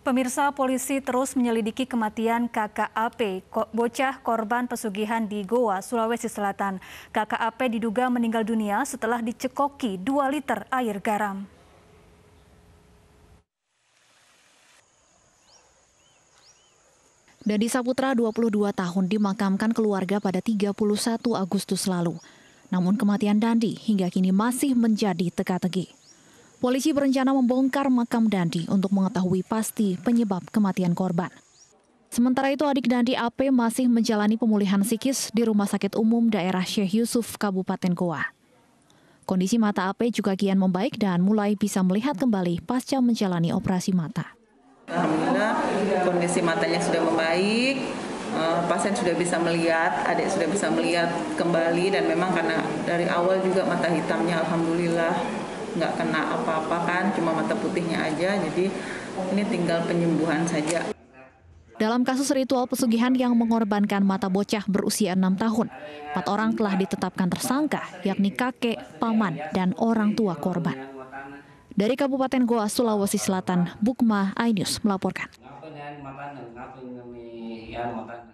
Pemirsa polisi terus menyelidiki kematian KKAP, bocah korban pesugihan di Goa, Sulawesi Selatan. KKAP diduga meninggal dunia setelah dicekoki 2 liter air garam. Dadi Saputra 22 tahun dimakamkan keluarga pada 31 Agustus lalu. Namun kematian Dandi hingga kini masih menjadi teka-teki. Polisi berencana membongkar makam Dandi untuk mengetahui pasti penyebab kematian korban. Sementara itu adik Dandi AP masih menjalani pemulihan psikis di Rumah Sakit Umum Daerah Syekh Yusuf, Kabupaten Goa. Kondisi mata AP juga kian membaik dan mulai bisa melihat kembali pasca menjalani operasi mata. Alhamdulillah kondisi matanya sudah membaik, eh, pasien sudah bisa melihat, adik sudah bisa melihat kembali dan memang karena dari awal juga mata hitamnya Alhamdulillah nggak kena apa-apa kan, cuma mata putihnya aja. Jadi ini tinggal penyembuhan saja. Dalam kasus ritual pesugihan yang mengorbankan mata bocah berusia enam tahun, empat orang telah ditetapkan tersangka, yakni kakek, paman, dan orang tua korban. Dari Kabupaten Goa, Sulawesi Selatan, Bukma Ainus melaporkan. Ya, ya,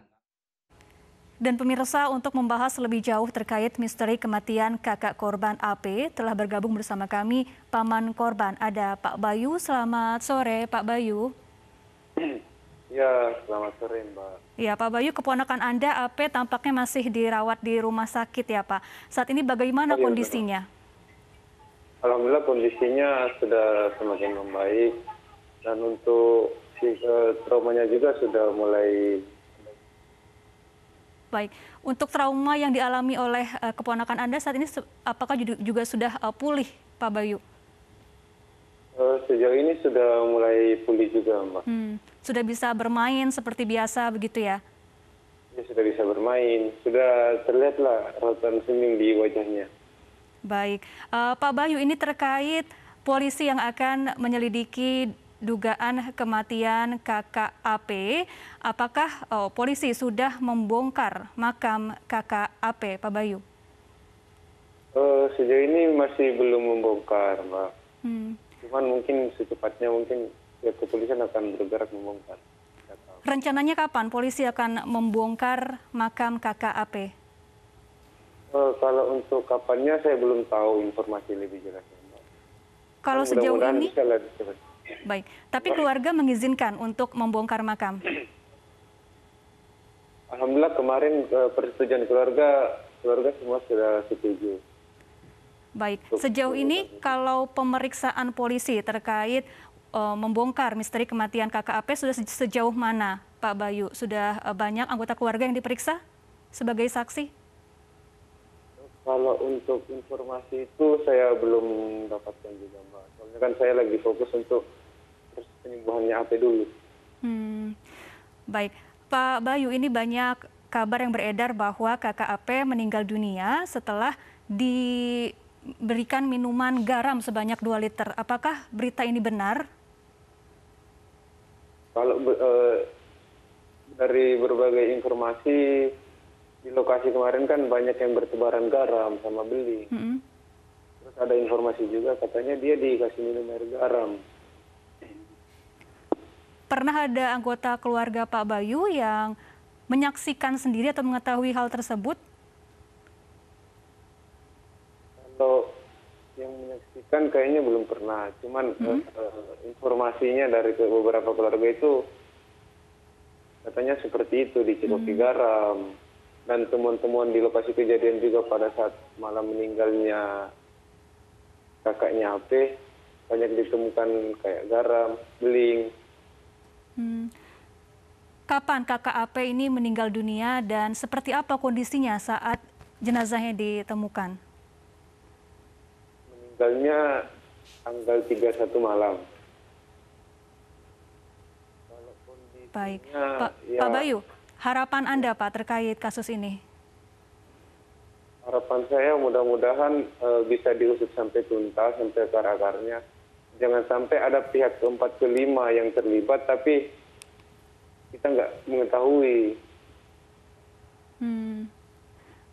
dan pemirsa untuk membahas lebih jauh terkait misteri kematian kakak korban AP telah bergabung bersama kami paman korban ada Pak Bayu. Selamat sore Pak Bayu. Ya, selamat sore Mbak. Ya Pak Bayu, keponakan Anda AP tampaknya masih dirawat di rumah sakit ya Pak. Saat ini bagaimana oh, iya, kondisinya? kondisinya? Alhamdulillah kondisinya sudah semakin membaik dan untuk eh, traumanya juga sudah mulai Baik, untuk trauma yang dialami oleh uh, keponakan Anda saat ini apakah juga sudah uh, pulih, Pak Bayu? Uh, sejauh ini sudah mulai pulih juga, Mbak. Hmm. Sudah bisa bermain seperti biasa begitu ya? Ya, sudah bisa bermain. Sudah terlihatlah rotan senyum di wajahnya. Baik, uh, Pak Bayu ini terkait polisi yang akan menyelidiki dugaan kematian kakak AP, apakah oh, polisi sudah membongkar makam kakak AP, Pak Bayu? Uh, sejauh ini masih belum membongkar, Mbak. Hmm. Cuman mungkin secepatnya mungkin ya, kepolisian akan bergerak membongkar. Rencananya kapan polisi akan membongkar makam kakak AP? Uh, eh, kalau untuk kapannya saya belum tahu informasi lebih jelasnya. Mbak. Kalau sejauh ini? Bisa Baik, tapi keluarga mengizinkan untuk membongkar makam? Alhamdulillah kemarin e, persetujuan keluarga, keluarga semua sudah setuju. Baik, sejauh ini kalau pemeriksaan polisi terkait uh, membongkar misteri kematian KKAP sudah sejauh mana Pak Bayu? Sudah e, banyak anggota keluarga yang diperiksa sebagai saksi? Kalau untuk informasi itu saya belum dapatkan juga mbak. Soalnya kan saya lagi fokus untuk terus penyembuhannya AP dulu. Hmm. Baik, Pak Bayu ini banyak kabar yang beredar bahwa KKAP meninggal dunia setelah diberikan minuman garam sebanyak 2 liter. Apakah berita ini benar? Kalau uh, dari berbagai informasi di lokasi kemarin kan banyak yang bertebaran garam sama beli. Mm-hmm. Terus ada informasi juga katanya dia dikasih minum air garam. Pernah ada anggota keluarga Pak Bayu yang menyaksikan sendiri atau mengetahui hal tersebut? Kalau yang menyaksikan kayaknya belum pernah. Cuman hmm. uh, informasinya dari beberapa keluarga itu katanya seperti itu di mm hmm. Garam dan temuan temuan di lokasi kejadian juga pada saat malam meninggalnya kakaknya AP banyak ditemukan kayak garam, beling. Hmm. Kapan kakak AP ini meninggal dunia dan seperti apa kondisinya saat jenazahnya ditemukan? Meninggalnya tanggal 31 malam. Baik, Pak, ya, Pak Bayu, Harapan Anda Pak terkait kasus ini? Harapan saya mudah-mudahan e, bisa diusut sampai tuntas, sampai akar akarnya. Jangan sampai ada pihak keempat kelima yang terlibat, tapi kita nggak mengetahui. Hmm.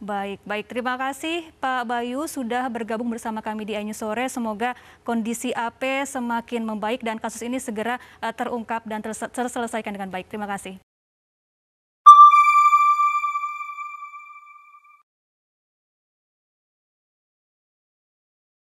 Baik, baik. Terima kasih Pak Bayu sudah bergabung bersama kami di Anyu Sore. Semoga kondisi AP semakin membaik dan kasus ini segera eh, terungkap dan terselesaikan dengan baik. Terima kasih.